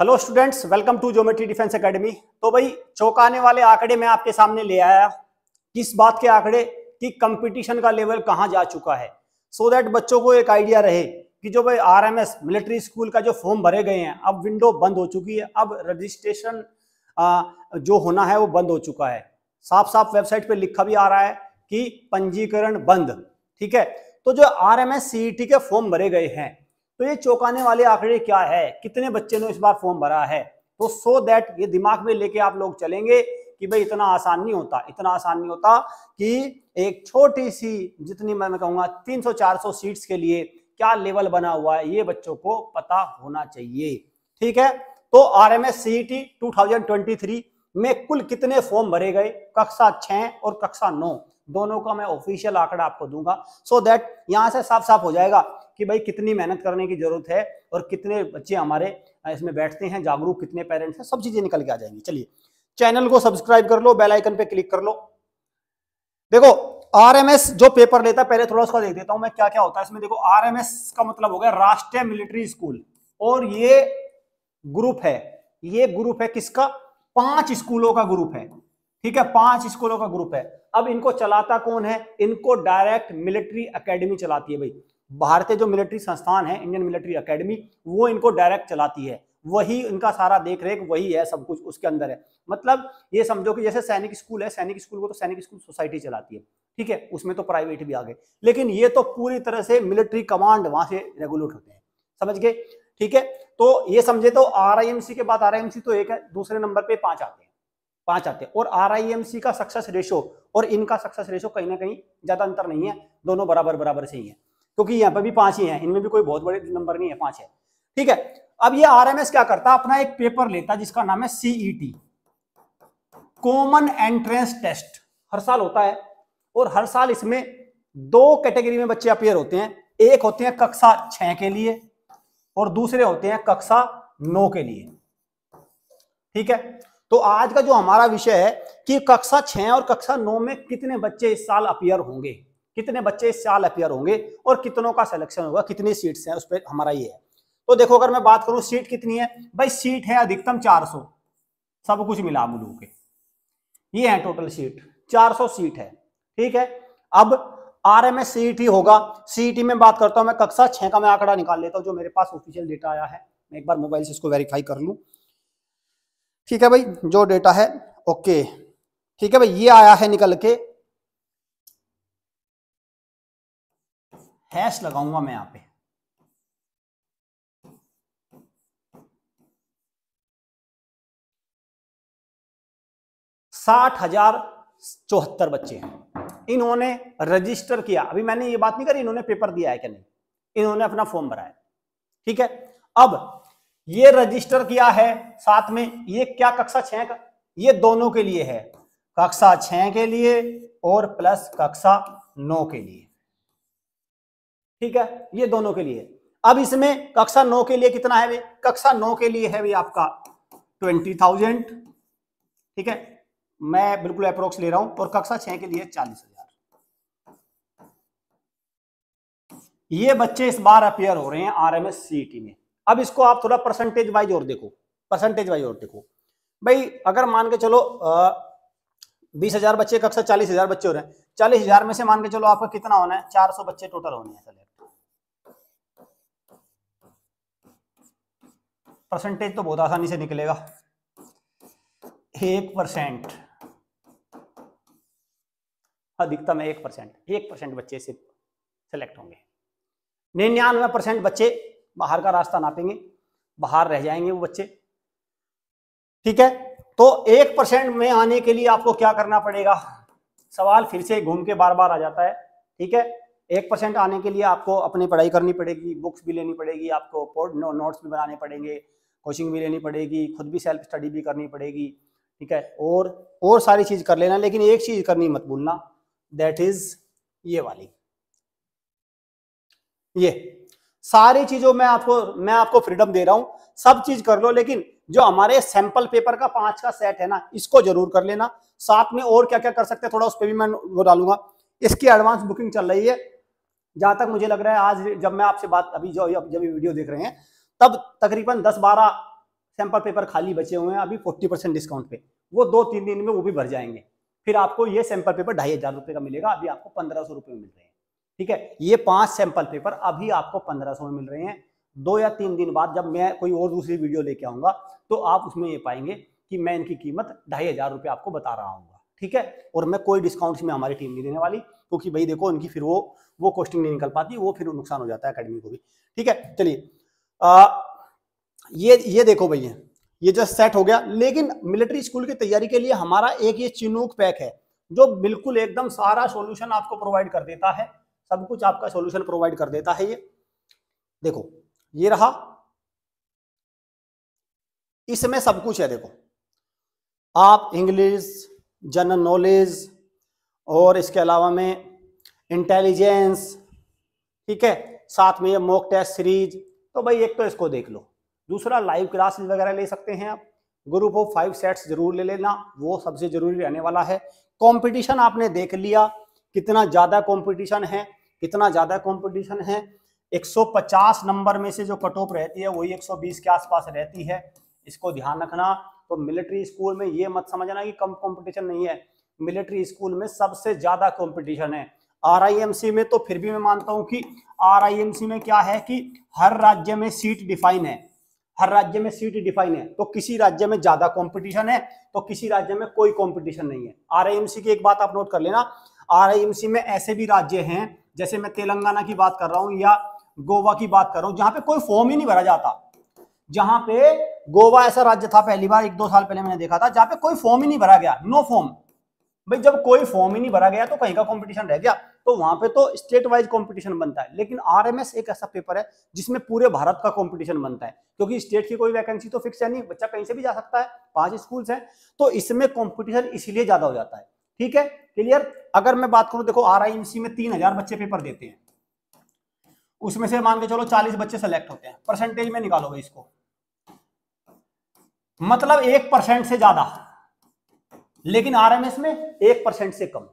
hello students welcome to geometry defence academy तो भाई चौंकाने वाले आंकड़े मैं आपके सामने ले आया किस बात के आंकड़े कि कंपटीशन का लेवल कहाँ जा चुका है सो so दैट बच्चों को एक आइडिया रहे कि जो भाई आरएमएस मिलिट्री स्कूल का जो फॉर्म भरे गए हैं अब विंडो बंद हो चुकी है अब रजिस्ट्रेशन जो होना है वो बंद हो चुका है साफ साफ वेबसाइट पर लिखा भी आ रहा है कि पंजीकरण बंद ठीक है तो जो आर एम e के फॉर्म भरे गए हैं तो ये चौंकाने वाले आंकड़े क्या है कितने बच्चे ने इस बार फॉर्म भरा है तो सो दैट ये दिमाग में लेके आप लोग चलेंगे कि भाई इतना आसान नहीं होता इतना आसान नहीं होता कि एक छोटी सी जितनी मैं सौ 300-400 सीट्स के लिए क्या लेवल बना हुआ है ये बच्चों को पता होना चाहिए ठीक है तो आर एम एस में कुल कितने फॉर्म भरे गए कक्षा छह और कक्षा नौ दोनों का मैं ऑफिशियल आंकड़ा आपको दूंगा सो so दैट यहाँ से साफ साफ हो जाएगा कि भाई कितनी मेहनत करने की जरूरत है और कितने बच्चे हमारे इसमें बैठते हैं जागरूक कितने पेरेंट्स हैं सब चीजें निकल के आ जाएंगी चलिए चैनल को सब्सक्राइब कर लो बेल आइकन पे क्लिक कर लो देखो आरएमएस जो पेपर लेता है पहले थोड़ा उसका देख देता हूं मैं क्या क्या होता है इसमें देखो आरएमएस का मतलब हो गया राष्ट्रीय मिलिट्री स्कूल और ये ग्रुप है ये ग्रुप है किसका पांच स्कूलों का ग्रुप है ठीक है पांच स्कूलों का ग्रुप है अब इनको चलाता कौन है इनको डायरेक्ट मिलिट्री अकेडमी चलाती है भाई भारतीय जो मिलिट्री संस्थान है इंडियन मिलिट्री अकेडमी वो इनको डायरेक्ट चलाती है वही इनका सारा देख रेख वही है सब कुछ उसके अंदर है मतलब ये समझो कि जैसे सैनिक स्कूल है सैनिक स्कूल को तो सैनिक स्कूल सोसाइटी चलाती है ठीक है उसमें तो प्राइवेट भी आ गए लेकिन ये तो पूरी तरह से मिलिट्री कमांड वहां से रेगुलेट होते हैं समझ गए ठीक है तो ये समझे तो आर के बाद आर तो एक है दूसरे नंबर पे पांच आते हैं पांच आते हैं और आर का सक्सेस रेशो और इनका सक्सेस रेशो कहीं ना कहीं ज्यादा अंतर नहीं है दोनों बराबर बराबर से ही है क्योंकि यहाँ पर भी पांच ही है इनमें भी कोई बहुत बड़े नंबर नहीं है पांच है ठीक है अब ये आरएमएस क्या करता अपना एक पेपर लेता जिसका नाम है सीईटी कॉमन एंट्रेंस टेस्ट हर साल होता है और हर साल इसमें दो कैटेगरी में बच्चे अपेयर होते हैं एक होते हैं कक्षा छह के लिए और दूसरे होते हैं कक्षा नौ के लिए ठीक है तो आज का जो हमारा विषय है कि कक्षा छह और कक्षा नौ में कितने बच्चे इस साल अपियर होंगे कितने बच्चे इस साल अपियर होंगे और कितनों का सिलेक्शन होगा कितनी सीट्स हैं उस पर हमारा ये है तो देखो अगर मैं बात करूं सीट कितनी है भाई सीट है अधिकतम 400 सब कुछ मिला मुलू के ये है टोटल सीट 400 सीट है ठीक है अब आर एम एस सीट ही होगा सीईटी में बात करता हूं मैं कक्षा छह का मैं आंकड़ा निकाल लेता हूं जो मेरे पास ऑफिशियल डेटा आया है मैं एक बार मोबाइल से इसको वेरीफाई कर लूँ ठीक है भाई जो डेटा है ओके ठीक है भाई ये आया है निकल के हैश लगाऊंगा मैं यहां पे साठ हजार चौहत्तर बच्चे हैं इन्होंने रजिस्टर किया अभी मैंने ये बात नहीं करी इन्होंने पेपर दिया है क्या नहीं इन्होंने अपना फॉर्म भराया ठीक है अब ये रजिस्टर किया है साथ में ये क्या कक्षा छह का ये दोनों के लिए है कक्षा छह के लिए और प्लस कक्षा नौ के लिए ठीक है ये दोनों के लिए अब इसमें कक्षा नौ के लिए कितना है भाई कक्षा नौ के लिए है भाई आपका ट्वेंटी थाउजेंड ठीक है मैं बिल्कुल अप्रोक्स ले रहा हूं और कक्षा छह के लिए चालीस हजार ये बच्चे इस बार अपियर हो रहे हैं सी टी e में अब इसको आप थोड़ा परसेंटेज वाइज और देखो परसेंटेज वाइज और देखो भाई अगर मान के चलो बीस हजार बच्चे कक्षा चालीस हजार बच्चे हो रहे हैं चालीस हजार में से मान के चलो आपका कितना होना है चार सौ बच्चे टोटल होने हैं सेलेक्ट परसेंटेज तो बहुत आसानी से निकलेगा एक परसेंट हाँ, अधिकतम एक परसेंट एक परसेंट बच्चे सिर्फ सेलेक्ट होंगे निन्यानवे परसेंट बच्चे बाहर का रास्ता नापेंगे बाहर रह जाएंगे वो बच्चे ठीक है तो एक परसेंट में आने के लिए आपको क्या करना पड़ेगा सवाल फिर से घूम के बार बार आ जाता है ठीक है एक परसेंट आने के लिए आपको अपनी पढ़ाई करनी पड़ेगी बुक्स भी लेनी पड़ेगी आपको नो, नोट्स भी बनाने पड़ेंगे कोचिंग भी लेनी पड़ेगी खुद भी सेल्फ स्टडी भी करनी पड़ेगी ठीक है और और सारी चीज़ कर लेना लेकिन एक चीज़ करनी मत भूलना दैट इज़ ये वाली ये सारी चीजों में आपको मैं आपको फ्रीडम दे रहा हूं सब चीज कर लो लेकिन जो हमारे सैंपल पेपर का पांच का सेट है ना इसको जरूर कर लेना साथ में और क्या क्या कर सकते हैं थोड़ा उस पर भी मैं वो डालूंगा इसकी एडवांस बुकिंग चल रही है जहां तक मुझे लग रहा है आज जब मैं आपसे बात अभी जो जब वीडियो देख रहे हैं तब तकरीबन दस बारह सैंपल पेपर खाली बचे हुए हैं अभी फोर्टी परसेंट डिस्काउंट पे वो दो तीन दिन में वो भी भर जाएंगे फिर आपको ये सैंपल पेपर ढाई हजार रुपए का मिलेगा अभी आपको पंद्रह सौ रुपये में मिल रहे हैं ठीक है ये पांच सैंपल पेपर अभी आपको सौ में मिल रहे हैं दो या तीन दिन बाद जब मैं कोई और दूसरी वीडियो लेके आऊंगा तो आप उसमें ये पाएंगे कि मैं इनकी कीमत ढाई हजार रुपये आपको बता रहा हूँ ठीक है और मैं कोई डिस्काउंट में हमारी टीम नहीं देने वाली क्योंकि भाई देखो इनकी फिर वो वो कोस्टिंग नहीं निकल पाती वो फिर नुकसान हो जाता है अकेडमी को भी ठीक है चलिए ये ये देखो भैया ये जस्ट सेट हो गया लेकिन मिलिट्री स्कूल की तैयारी के लिए हमारा एक ये चिनूक पैक है जो बिल्कुल एकदम सारा सॉल्यूशन आपको प्रोवाइड कर देता है सब कुछ आपका सॉल्यूशन प्रोवाइड कर देता है ये देखो ये रहा इसमें सब कुछ है देखो आप इंग्लिश जनरल नॉलेज और इसके अलावा में इंटेलिजेंस ठीक है साथ में ये मॉक टेस्ट सीरीज तो भाई एक तो इसको देख लो दूसरा लाइव क्लास वगैरह ले सकते हैं आप ग्रुप ऑफ फाइव सेट्स जरूर ले लेना वो सबसे जरूरी रहने वाला है कंपटीशन आपने देख लिया कितना ज़्यादा कंपटीशन है कितना ज़्यादा कंपटीशन है 150 नंबर में से जो कट ऑफ रहती है वही 120 के आसपास रहती है इसको ध्यान रखना तो मिलिट्री स्कूल में ये मत समझना कि कम कंपटीशन नहीं है मिलिट्री स्कूल में सबसे ज़्यादा कंपटीशन है आरआईएमसी में तो फिर भी मैं मानता हूँ कि आरआईएमसी में क्या है कि हर राज्य में सीट डिफाइन है हर राज्य में सीट डिफाइन है तो किसी राज्य में ज्यादा कंपटीशन है तो किसी राज्य में कोई कंपटीशन नहीं है आर की एक बात आप नोट कर लेना आर में ऐसे भी राज्य हैं जैसे मैं तेलंगाना की बात कर रहा हूं या गोवा की बात कर रहा हूं जहां पे कोई फॉर्म ही नहीं भरा जाता जहां पे गोवा ऐसा राज्य था पहली बार एक दो साल पहले मैंने देखा था जहां पे कोई फॉर्म ही नहीं भरा गया नो फॉर्म भाई जब कोई फॉर्म ही नहीं भरा गया तो कहीं का कॉम्पिटिशन रह गया तो वहां पे तो स्टेट वाइज कॉम्पिटिशन बनता है लेकिन आर एक ऐसा पेपर है जिसमें पूरे भारत का कॉम्पिटिशन बनता है क्योंकि स्टेट की कोई वैकेंसी तो फिक्स है नहीं बच्चा कहीं से भी जा सकता है पांच स्कूल्स है तो इसमें कॉम्पिटिशन इसलिए ज्यादा हो जाता है ठीक है क्लियर अगर मैं बात करूं देखो आर में तीन हजार बच्चे पेपर देते हैं उसमें से मान के चलो चालीस बच्चे सेलेक्ट होते हैं परसेंटेज में निकालोगे इसको मतलब एक परसेंट से ज्यादा लेकिन आरएमएस में एक परसेंट से कम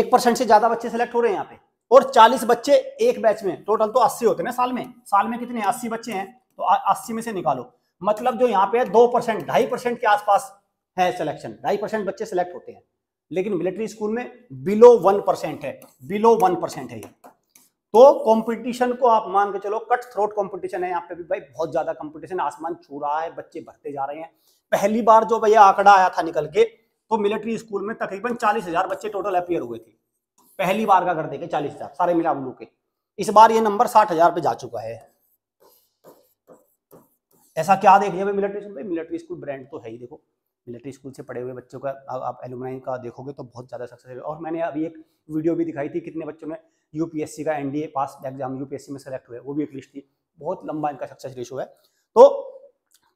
एक परसेंट से ज्यादा बच्चे सेलेक्ट हो रहे हैं यहाँ पे और चालीस बच्चे एक बैच में टोटल तो अस्सी होते हैं ना साल में साल में कितने अस्सी बच्चे हैं तो अस्सी में से निकालो मतलब जो यहां पे दो परसेंट ढाई परसेंट के आसपास है सिलेक्शन ढाई परसेंट बच्चे सिलेक्ट होते हैं लेकिन मिलिट्री स्कूल में बिलो वन परसेंट है बिलो वन परसेंट है ये तो कंपटीशन को आप मान के चलो कट थ्रोट कंपटीशन है यहाँ पे भी भाई बहुत ज्यादा कंपटीशन आसमान छू रहा है बच्चे भरते जा रहे हैं पहली बार जो भैया आंकड़ा आया था निकल के तो मिलिट्री स्कूल में तकरीबन चालीस हजार बच्चे टोटल अपियर हुए थे पहली बार का कर देखे चालीस हजार सारे मिला बुलू के इस बार ये नंबर साठ हजार पे जा चुका है ऐसा क्या देख लिया military school military school brand तो है ही देखो मिलिट्री स्कूल से पढ़े हुए बच्चों का आप एलुमनाई का देखोगे तो बहुत ज़्यादा सक्सेस है और मैंने अभी एक वीडियो भी दिखाई थी कितने बच्चों ने यूपीएससी का एनडीए पास एग्जाम यूपीएससी में सेलेक्ट हुए वो भी एक लिस्ट थी बहुत लंबा इनका सक्सेस रेशो है तो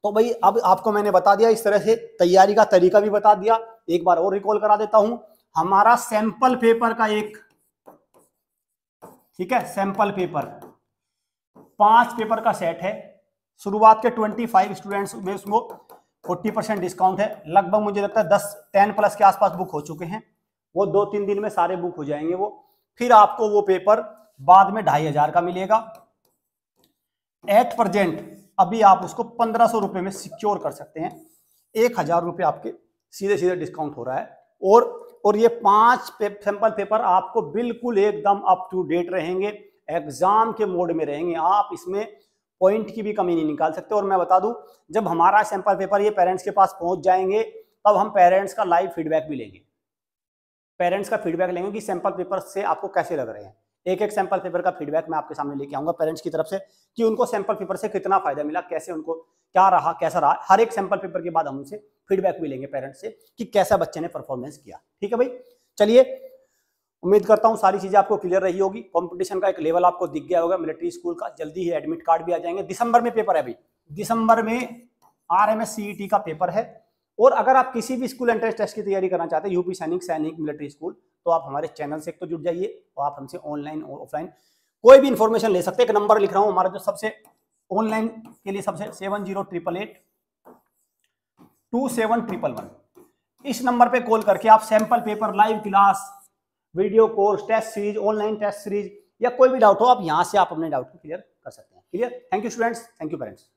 तो भाई अब आपको मैंने बता दिया इस तरह से तैयारी का तरीका भी बता दिया एक बार और रिकॉल करा देता हूं हमारा सैंपल पेपर का एक ठीक है सैंपल पेपर पांच पेपर का सेट है शुरुआत के ट्वेंटी फाइव स्टूडेंट्स में उसको फोर्टी परसेंट डिस्काउंट है लगभग मुझे लगता है दस टेन प्लस के आसपास बुक हो चुके हैं वो दो तीन दिन में सारे बुक हो जाएंगे वो फिर आपको वो पेपर बाद में ढाई हजार का मिलेगा एट प्रजेंट अभी आप उसको पंद्रह सौ रुपये में सिक्योर कर सकते हैं एक हजार रुपये आपके सीधे सीधे डिस्काउंट हो रहा है और और ये पांच पे, सैंपल पेपर आपको बिल्कुल एकदम अप टू डेट रहेंगे एग्जाम के मोड में रहेंगे आप इसमें पॉइंट की भी कमी नहीं निकाल सकते और मैं बता दूं जब हमारा सैंपल पेपर ये पेरेंट्स के पास पहुंच जाएंगे तब हम पेरेंट्स का लाइव फीडबैक भी लेंगे पेरेंट्स का फीडबैक लेंगे कि सैंपल पेपर से आपको कैसे लग रहे हैं एक एक सैंपल पेपर का फीडबैक मैं आपके सामने लेके आऊंगा पेरेंट्स की तरफ से कि उनको सैंपल पेपर से कितना फायदा मिला कैसे उनको क्या रहा कैसा रहा हर एक सैंपल पेपर के बाद हम उनसे फीडबैक भी लेंगे पेरेंट्स से कि कैसा बच्चे ने परफॉर्मेंस किया ठीक है भाई चलिए उम्मीद करता हूँ सारी चीज़ें आपको क्लियर रही होगी कंपटीशन का एक लेवल आपको दिख गया होगा मिलिट्री स्कूल का जल्दी ही एडमिट कार्ड भी आ जाएंगे दिसंबर में पेपर है अभी दिसंबर में आर एम e का पेपर है और अगर आप किसी भी स्कूल एंट्रेंस टेस्ट की तैयारी करना चाहते हैं यूपी सैनिक सैनिक मिलिट्री स्कूल तो आप हमारे चैनल से एक तो जुड़ जाइए और आप हमसे ऑनलाइन और ऑफलाइन कोई भी इन्फॉर्मेशन ले सकते हैं एक नंबर लिख रहा हूँ हमारा जो सबसे ऑनलाइन के लिए सबसे seven zero triple eight two seven triple one इस नंबर पे कॉल करके आप sample paper live class video course test series online test series या कोई भी डाउट हो आप यहाँ से आप अपने डाउट को क्लियर कर सकते हैं clear thank you students thank you parents